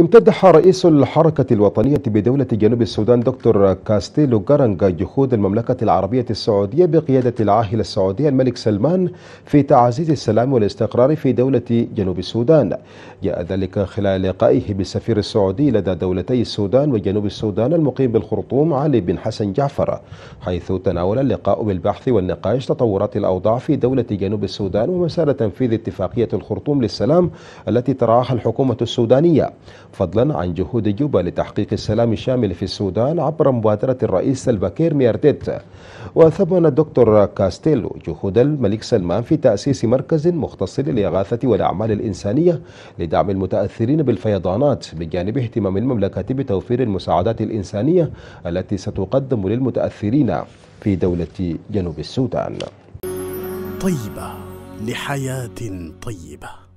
امتدح رئيس الحركة الوطنية بدولة جنوب السودان دكتور كاستيلو جارانجا جهود المملكة العربية السعودية بقيادة العاهل السعودي الملك سلمان في تعزيز السلام والاستقرار في دولة جنوب السودان جاء ذلك خلال لقائه بالسفير السعودي لدى دولتي السودان وجنوب السودان المقيم بالخرطوم علي بن حسن جعفر حيث تناول اللقاء بالبحث والنقاش تطورات الأوضاع في دولة جنوب السودان ومسار تنفيذ اتفاقية الخرطوم للسلام التي ترعاها الحكومة السودانية فضلا عن جهود جوبا لتحقيق السلام الشامل في السودان عبر مبادرة الرئيس الباكير ميرديت وثمن الدكتور كاستيلو جهود الملك سلمان في تأسيس مركز مختص للإغاثة والأعمال الإنسانية لدعم المتأثرين بالفيضانات بجانب اهتمام المملكة بتوفير المساعدات الإنسانية التي ستقدم للمتأثرين في دولة جنوب السودان طيبة لحياة طيبة